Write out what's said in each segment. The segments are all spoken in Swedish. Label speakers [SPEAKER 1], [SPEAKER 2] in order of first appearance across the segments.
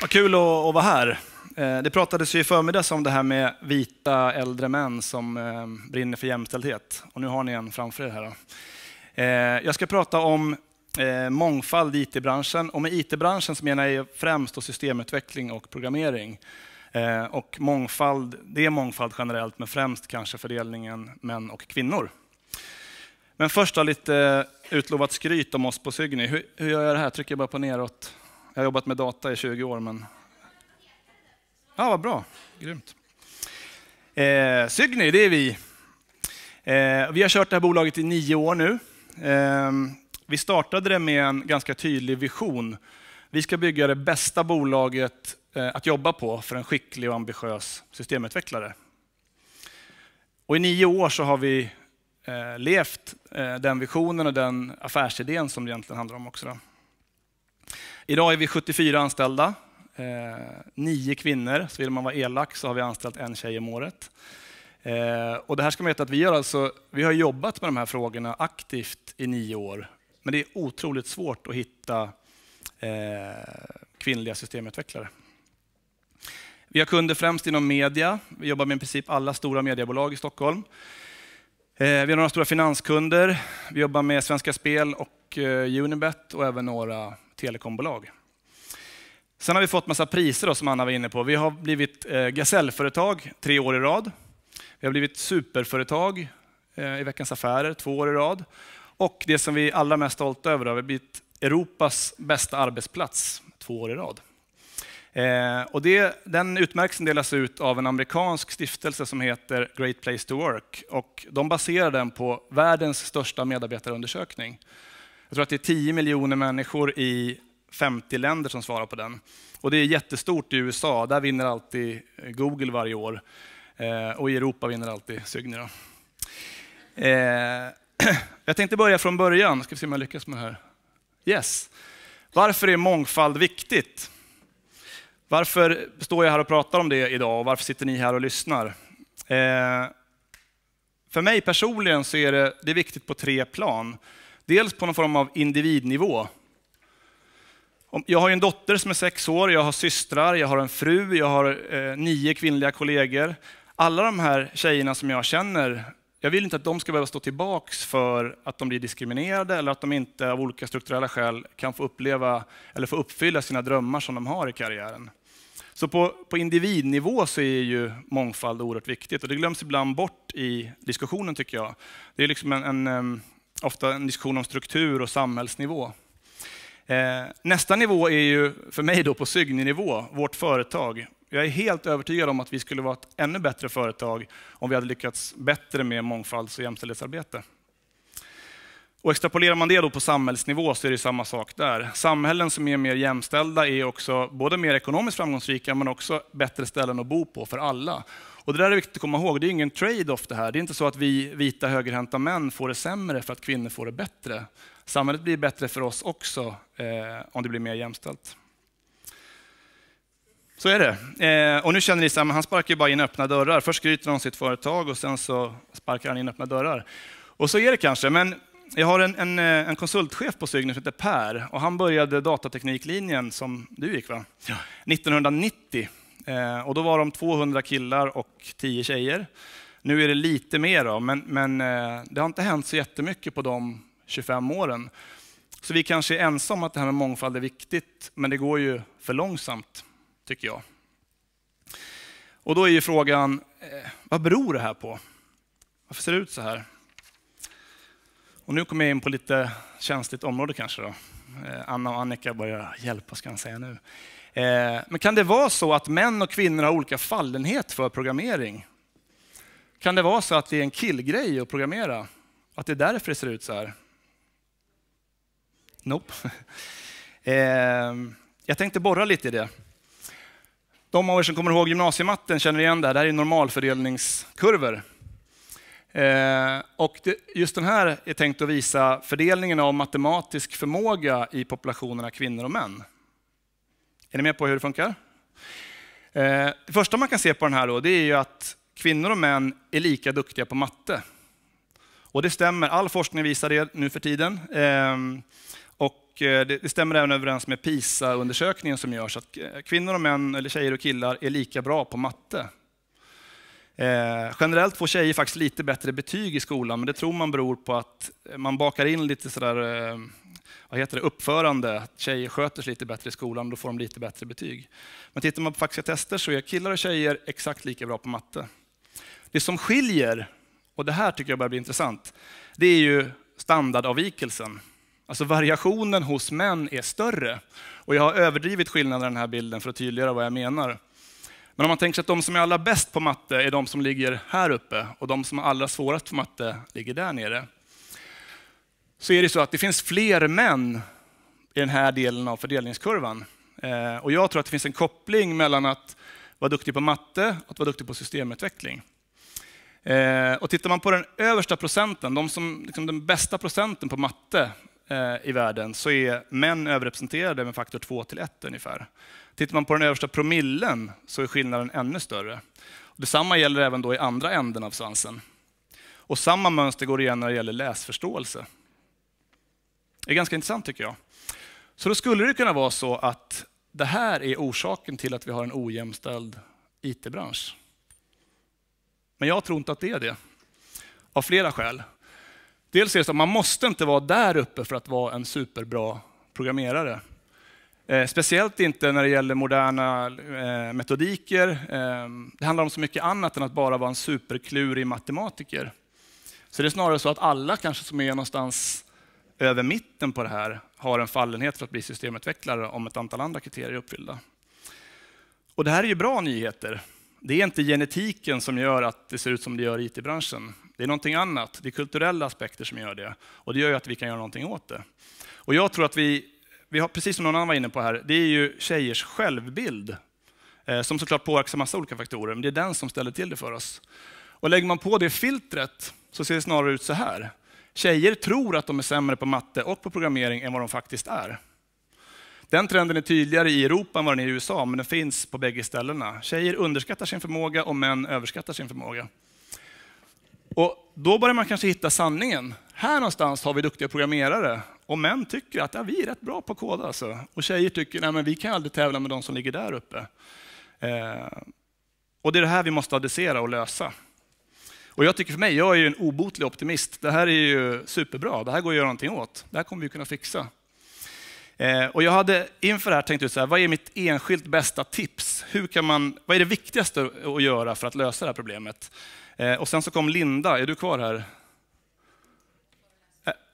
[SPEAKER 1] Vad kul att, att vara här. Eh, det pratades ju i förmiddags om det här med vita äldre män som eh, brinner för jämställdhet. Och nu har ni en framför er här. Eh, jag ska prata om mångfald i IT-branschen. Och med IT-branschen så menar jag främst systemutveckling och programmering. Och mångfald, det är mångfald generellt, men främst kanske fördelningen män och kvinnor. Men först då lite utlovat skryt om oss på Sygny. Hur, hur gör jag det här? Trycker jag bara på neråt? Jag har jobbat med data i 20 år, men... Ja, vad bra. Grymt. Eh, Sygny, det är vi. Eh, vi har kört det här bolaget i nio år nu. Eh, vi startade det med en ganska tydlig vision. Vi ska bygga det bästa bolaget eh, att jobba på för en skicklig och ambitiös systemutvecklare. Och I nio år så har vi eh, levt eh, den visionen och den affärsidén som det egentligen handlar om också. Då. Idag är vi 74 anställda, eh, nio kvinnor, så vill man vara elak så har vi anställt en tjej om året. Eh, och det här ska man veta att vi, gör alltså, vi har jobbat med de här frågorna aktivt i nio år, men det är otroligt svårt att hitta eh, kvinnliga systemutvecklare. Vi har kunder främst inom media. Vi jobbar med i princip alla stora mediebolag i Stockholm. Eh, vi har några stora finanskunder. Vi jobbar med Svenska Spel och eh, Unibet och även några telekombolag. Sen har vi fått massa priser då, som Anna var inne på. Vi har blivit eh, gasellföretag tre år i rad. Vi har blivit superföretag eh, i Veckans Affärer två år i rad. Och det som vi är allra mest stolta över, då, vi har blivit Europas bästa arbetsplats två år i rad. Eh, och det, den utmärkelsen delas ut av en amerikansk stiftelse som heter Great Place to Work. Och de baserar den på världens största medarbetarundersökning jag tror att det är 10 miljoner människor i 50 länder som svarar på den. Och det är jättestort i USA, där vinner alltid eh, Google varje år. Eh, och i Europa vinner alltid Cygni. Eh, jag tänkte börja från början, ska vi se om jag lyckas med det här. Yes. Varför är mångfald viktigt? Varför står jag här och pratar om det idag och varför sitter ni här och lyssnar? Eh, för mig personligen så är det, det är viktigt på tre plan. Dels på någon form av individnivå. Jag har en dotter som är sex år, jag har systrar, jag har en fru, jag har eh, nio kvinnliga kollegor. Alla de här tjejerna som jag känner, jag vill inte att de ska behöva stå tillbaks för att de blir diskriminerade eller att de inte av olika strukturella skäl kan få uppleva eller få uppfylla sina drömmar som de har i karriären. Så på, på individnivå så är ju mångfald oerhört viktigt och det glöms ibland bort i diskussionen tycker jag. Det är liksom en, en ehm, ofta en diskussion om struktur och samhällsnivå. Eh, nästa nivå är ju för mig då på Cygni-nivå, vårt företag. Jag är helt övertygad om att vi skulle vara ett ännu bättre företag om vi hade lyckats bättre med mångfalds och jämställdhetsarbete. Och extrapolerar man det då på samhällsnivå så är det samma sak där. Samhällen som är mer jämställda är också både mer ekonomiskt framgångsrika men också bättre ställen att bo på för alla. Och det där är viktigt att komma ihåg, det är ingen trade-off det här. Det är inte så att vi vita högerhänta män får det sämre för att kvinnor får det bättre. Samhället blir bättre för oss också eh, om det blir mer jämställt. Så är det. Eh, och nu känner ni så här, han sparkar ju bara in öppna dörrar. Först skryter han om sitt företag och sen så sparkar han in öppna dörrar. Och så är det kanske, men jag har en, en, eh, en konsultchef på Cygnus som heter Per och han började datatekniklinjen som du gick va? Ja. 1990. Eh, och då var de 200 killar och 10 tjejer. Nu är det lite mer, då, men, men eh, det har inte hänt så jättemycket på de 25 åren. Så vi kanske är ensamma att det här med mångfald är viktigt, men det går ju för långsamt, tycker jag. Och då är ju frågan, eh, vad beror det här på? Varför ser det ut så här? Och nu kommer jag in på lite känsligt område kanske. Då. Anna och Annika börjar hjälpa, ska jag säga nu. Eh, men kan det vara så att män och kvinnor har olika fallenhet för programmering? Kan det vara så att det är en killgrej att programmera? Att det är därför det ser ut så här? Nope. Eh, jag tänkte borra lite i det. De av er som kommer ihåg gymnasiematten känner igen det här. Det här är normalfördelningskurvor. Eh, och just den här är tänkt att visa fördelningen av matematisk förmåga i populationerna kvinnor och män. Är ni med på hur det funkar? Det eh, första man kan se på den här då, det är ju att kvinnor och män är lika duktiga på matte. Och det stämmer, all forskning visar det nu för tiden. Eh, och eh, det stämmer även överens med PISA-undersökningen som görs, att kvinnor och män, eller tjejer och killar, är lika bra på matte. generellt får tjejer faktiskt lite bättre betyg i skolan, men det tror man beror på att man bakar in lite sådär, vad heter det, uppförande, att tjejer sköter sig lite bättre i skolan, då får de lite bättre betyg. Men tittar man på faktiska tester så är killar och tjejer exakt lika bra på matte. Det som skiljer, och det här tycker jag börjar bli intressant, det är ju standardavvikelsen. Alltså variationen hos män är större. Och jag har överdrivit skillnaden i den här bilden för att tydliggöra vad jag menar. Men om man tänker sig att de som är allra bäst på matte är de som ligger här uppe och de som är allra svårast på matte ligger där nere så är det så att det finns fler män i den här delen av fördelningskurvan. Eh, och jag tror att det finns en koppling mellan att vara duktig på matte och att vara duktig på systemutveckling. Eh, och tittar man på den översta procenten, de som, liksom den bästa procenten på matte eh, i världen, så är män överrepresenterade med faktor 2 till 1 ungefär. Tittar man på den översta promillen så är skillnaden ännu större. detsamma gäller även då i andra änden av svansen. Och samma mönster går igen när det gäller läsförståelse. Det är ganska intressant tycker jag. Så då skulle det kunna vara så att det här är orsaken till att vi har en ojämställd IT-bransch. Men jag tror inte att det är det. Av flera skäl. Dels är det så att man måste inte vara där uppe för att vara en superbra programmerare. Eh, speciellt inte när det gäller moderna eh, metodiker. Eh, det handlar om så mycket annat än att bara vara en superklurig matematiker. Så det är snarare så att alla kanske som är någonstans över mitten på det här har en fallenhet för att bli systemutvecklare om ett antal andra kriterier är uppfyllda. Och det här är ju bra nyheter. Det är inte genetiken som gör att det ser ut som det gör i IT-branschen. Det är någonting annat. Det är kulturella aspekter som gör det. Och det gör ju att vi kan göra någonting åt det. Och jag tror att vi, vi har, precis som någon annan var inne på här, det är ju tjejers självbild eh, som såklart påverkas av massa olika faktorer, men det är den som ställer till det för oss. Och lägger man på det filtret så ser det snarare ut så här. Tjejer tror att de är sämre på matte och på programmering än vad de faktiskt är. Den trenden är tydligare i Europa än vad den är i USA, men den finns på bägge ställena. Tjejer underskattar sin förmåga och män överskattar sin förmåga. Och då börjar man kanske hitta sanningen. Här någonstans har vi duktiga programmerare och män tycker att ja, vi är rätt bra på att koda. Alltså. Och tjejer tycker att vi kan aldrig tävla med de som ligger där uppe. Eh, och det är det här vi måste adressera och lösa. Och jag tycker för mig, jag är ju en obotlig optimist. Det här är ju superbra, det här går att göra någonting åt. Det här kommer vi kunna fixa. Eh, och jag hade inför det här tänkt ut så här, vad är mitt enskilt bästa tips? Hur kan man, vad är det viktigaste att göra för att lösa det här problemet? Eh, och sen så kom Linda, är du kvar här?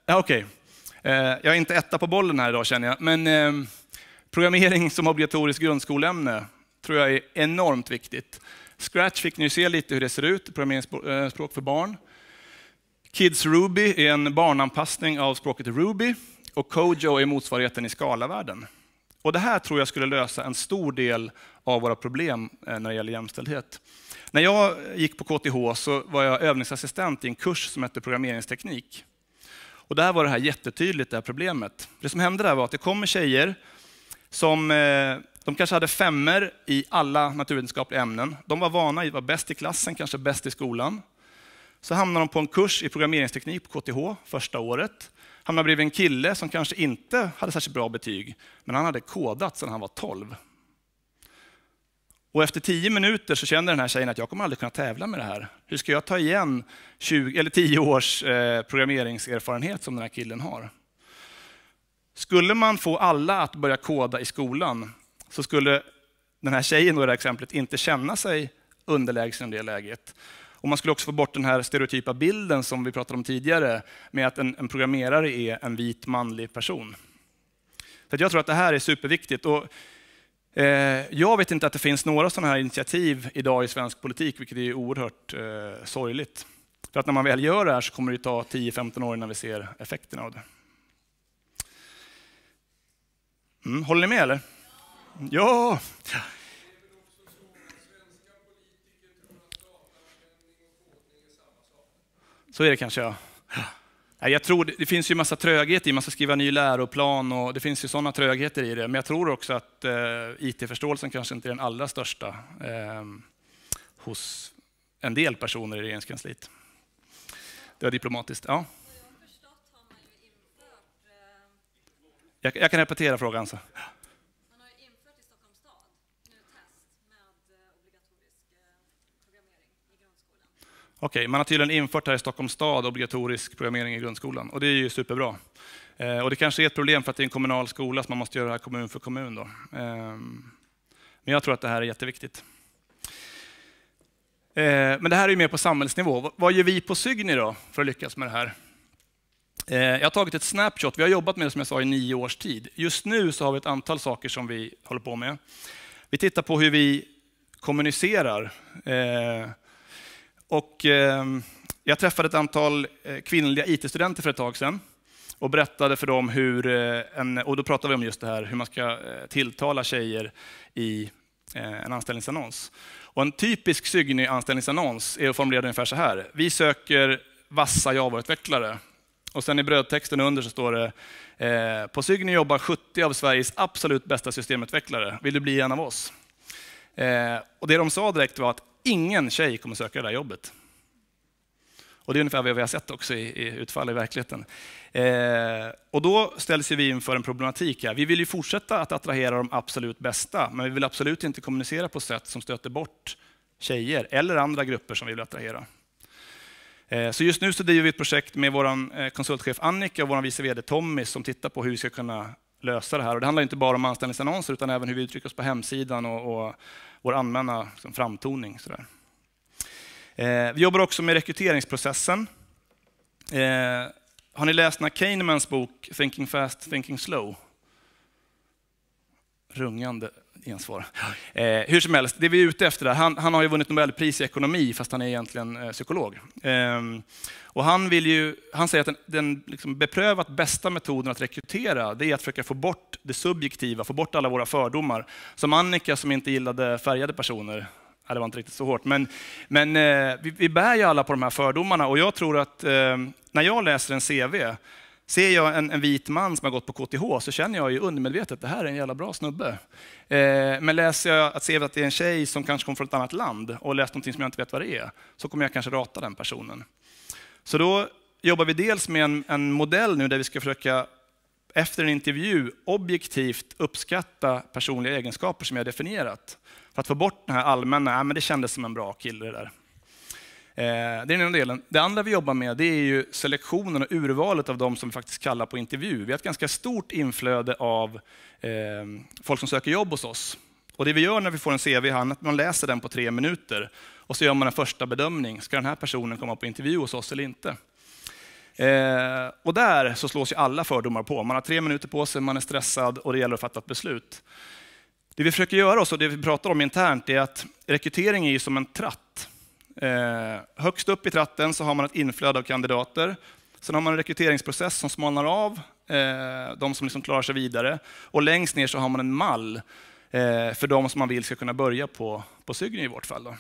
[SPEAKER 1] Eh, Okej, okay. eh, jag är inte etta på bollen här idag känner jag, men eh, programmering som obligatoriskt grundskolämne, tror jag är enormt viktigt. Scratch fick ni se lite hur det ser ut, programmeringsspråk eh, för barn. Kids Ruby är en barnanpassning av språket Ruby och Kojo är motsvarigheten i skalavärlden. Och det här tror jag skulle lösa en stor del av våra problem eh, när det gäller jämställdhet. När jag gick på KTH så var jag övningsassistent i en kurs som hette programmeringsteknik. Och där var det här jättetydligt, det här problemet. Det som hände där var att det kommer tjejer som eh, de kanske hade femmer i alla naturvetenskapliga ämnen. De var vana i att vara bäst i klassen, kanske bäst i skolan. Så hamnar de på en kurs i programmeringsteknik på KTH första året. Hamnar bredvid en kille som kanske inte hade särskilt bra betyg, men han hade kodat sedan han var 12. Och efter tio minuter så kände den här tjejen att jag kommer aldrig kunna tävla med det här. Hur ska jag ta igen 20, eller 10 års eh, programmeringserfarenhet som den här killen har? Skulle man få alla att börja koda i skolan så skulle den här tjejen i det här exemplet inte känna sig underlägsen i det läget. Och man skulle också få bort den här stereotypa bilden som vi pratade om tidigare, med att en, en programmerare är en vit manlig person. Så jag tror att det här är superviktigt. Och, eh, jag vet inte att det finns några sådana här initiativ idag i svensk politik, vilket är oerhört eh, sorgligt. För att när man väl gör det här så kommer det ta 10-15 år innan vi ser effekterna av det. Mm, håller ni med eller? Ja. Så är det kanske, ja. Jag tror, det finns ju massa tröghet i, man ska skriva ny läroplan och det finns ju sådana trögheter i det. Men jag tror också att eh, IT-förståelsen kanske inte är den allra största eh, hos en del personer i regeringskansliet. Det var diplomatiskt. Ja. Jag, eh, jag kan repetera frågan. Så. Okej, man har tydligen infört här i Stockholms stad obligatorisk programmering i grundskolan och det är ju superbra. Eh, och det kanske är ett problem för att det är en kommunal skola så man måste göra det här kommun för kommun. Då. Eh, men jag tror att det här är jätteviktigt. Eh, men det här är ju mer på samhällsnivå. Vad gör vi på Sygni då för att lyckas med det här? Eh, jag har tagit ett snapshot. Vi har jobbat med det som jag sa i nio års tid. Just nu så har vi ett antal saker som vi håller på med. Vi tittar på hur vi kommunicerar eh, och ehm, jag träffade ett antal eh, kvinnliga IT-studenter för ett tag sedan och berättade för dem hur, eh, en, och då pratade vi om just det här, hur man ska eh, tilltala tjejer i en anställningsannons. Och en typisk Cygny-anställningsannons är formulerad ungefär så här. Vi söker vassa Java-utvecklare. Och sen i brödtexten under så står det, på Cygny jobbar 70 av Sveriges absolut bästa systemutvecklare. Vill du bli en av oss? och det de sa direkt var att ingen tjej kommer söka det där jobbet. Och det är ungefär vad vi har sett också i, i utfall i verkligheten. Eh, och då ställs vi inför en problematik här. Vi vill ju fortsätta att attrahera de absolut bästa, men vi vill absolut inte kommunicera på sätt som stöter bort tjejer eller andra grupper som vi vill attrahera. Eh, så just nu så driver vi ett projekt med vår eh, konsultchef Annika och vår vice VD Tommy som tittar på hur vi ska kunna lösa det här. Och det handlar inte bara om anställningsannonser utan även hur vi uttrycker oss på hemsidan och, och vår allmänna liksom, framtoning. Sådär. Eh, vi jobbar också med rekryteringsprocessen. Eh, har ni läst Kahnemans bok Thinking fast, thinking slow? Rungande gensvar. Eh, hur som helst, det vi är ute efter, där, han, han har ju vunnit Nobelpris i ekonomi fast han är egentligen eh, psykolog. Eh, och han, vill ju, han säger att den, den liksom beprövat bästa metoden att rekrytera, det är att försöka få bort det subjektiva, få bort alla våra fördomar. Som Annika som inte gillade färgade personer, det var inte riktigt så hårt, men, men eh, vi, vi, bär ju alla på de här fördomarna och jag tror att ehm, när jag läser en CV Ser jag en, en, vit man som har gått på KTH så känner jag ju undermedvetet, det här är en jävla bra snubbe. Eh, men läser jag att, ser att det är en tjej som kanske kommer från ett annat land och läst någonting som jag inte vet vad det är, så kommer jag kanske rata den personen. Så då jobbar vi dels med en, en modell nu där vi ska försöka efter en intervju objektivt uppskatta personliga egenskaper som jag definierat. För att få bort den här allmänna, ja, men det kändes som en bra kille det där. Eh, det är den ena delen. Det andra vi jobbar med det är ju selektionen och urvalet av de som vi faktiskt kallar på intervju. Vi har ett ganska stort inflöde av eh, folk som söker jobb hos oss. Och det vi gör när vi får en CV är att man läser den på tre minuter och så gör man en första bedömning. Ska den här personen komma på intervju hos oss eller inte? Eh, och där så slås ju alla fördomar på. Man har tre minuter på sig, man är stressad och det gäller att fatta ett beslut. Det vi försöker göra och det vi pratar om internt är att rekrytering är som en tratt. Eh, högst upp i tratten så har man ett inflöde av kandidater. Sen har man en rekryteringsprocess som smalnar av eh, de som liksom klarar sig vidare. Och längst ner så har man en mall eh, för de som man vill ska kunna börja på, på Sygny i vårt fall. Då.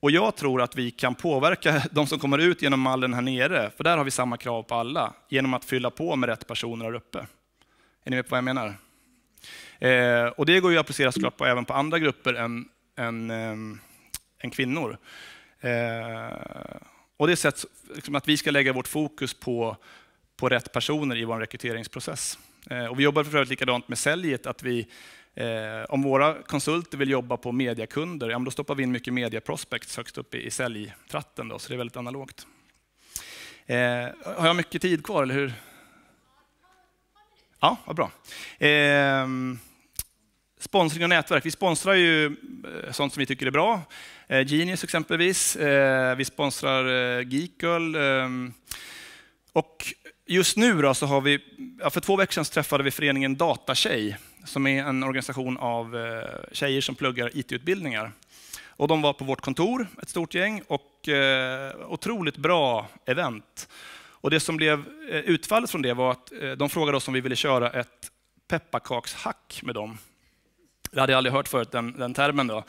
[SPEAKER 1] Och jag tror att vi kan påverka de som kommer ut genom mallen här nere, för där har vi samma krav på alla, genom att fylla på med rätt personer här uppe. Är ni med på vad jag menar? Eh, och det går ju att applicera såklart på, även på andra grupper än, än ehm, än kvinnor. Eh, och det är sätt, liksom att vi ska lägga vårt fokus på, på rätt personer i vår rekryteringsprocess. Eh, och vi jobbar för övrigt likadant med säljet, att vi Eh, om våra konsulter vill jobba på mediakunder, ja, då stoppar vi in mycket mediaprospects högst upp i, i säljtratten, då, så det är väldigt analogt. Eh, har jag mycket tid kvar, eller hur? Ja, vad bra. Eh, sponsring och nätverk. Vi sponsrar ju eh, sånt som vi tycker är bra. Eh, Genius exempelvis. Eh, vi sponsrar Geekgirl. Ehm, och just nu då så har vi, för två veckor sedan träffade vi föreningen Datatjej, som är en organisation av tjejer som pluggar IT-utbildningar. Och de var på vårt kontor, ett stort gäng, och otroligt bra event. Och det som blev utfallet från det var att de frågade oss om vi ville köra ett pepparkakshack med dem. Det hade jag aldrig hört förut, den, den termen. Då.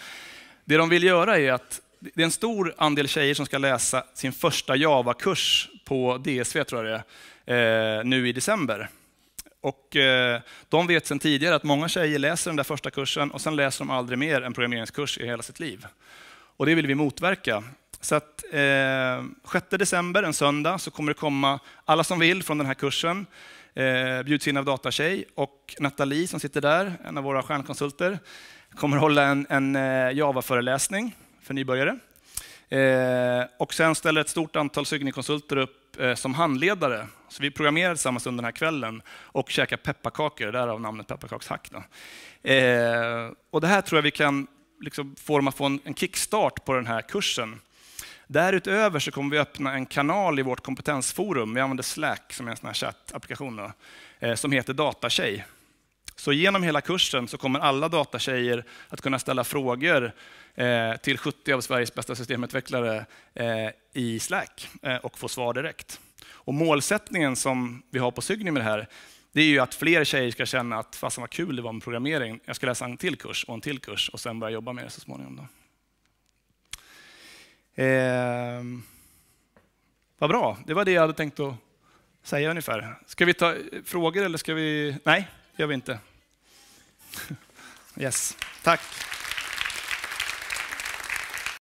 [SPEAKER 1] Det de vill göra är att det är en stor andel tjejer som ska läsa sin första Java-kurs på DSV, tror jag det är, eh, nu i december. Och eh, de vet sedan tidigare att många tjejer läser den där första kursen och sen läser de aldrig mer en programmeringskurs i hela sitt liv. Och det vill vi motverka. Så att eh, 6 december, en söndag, så kommer det komma alla som vill från den här kursen eh, bjuds in av Datatjej och Nathalie som sitter där, en av våra stjärnkonsulter, kommer hålla en, en eh, Java-föreläsning för nybörjare. Eh, och sen ställer ett stort antal sygni upp eh, som handledare. Så vi programmerar tillsammans under den här kvällen och käkar pepparkakor, därav namnet pepparkakshack. Eh, och det här tror jag vi kan liksom få dem att få en, en kickstart på den här kursen. Därutöver så kommer vi öppna en kanal i vårt kompetensforum, vi använder Slack som är en sån här chattapplikation, eh, som heter Datatjej. Så genom hela kursen så kommer alla datatjejer att kunna ställa frågor eh, till 70 av Sveriges bästa systemutvecklare eh, i Slack och få svar direkt. Och målsättningen som vi har på Sygni med det här, det är ju att fler tjejer ska känna att fasen vad kul det var med programmering, jag ska läsa en till kurs och en till kurs och sen börja jobba med det så småningom. Då. Eh, vad bra, det var det jag hade tänkt att säga ungefär. Ska vi ta frågor eller ska vi? Nej, det gör vi inte. Yes, tack.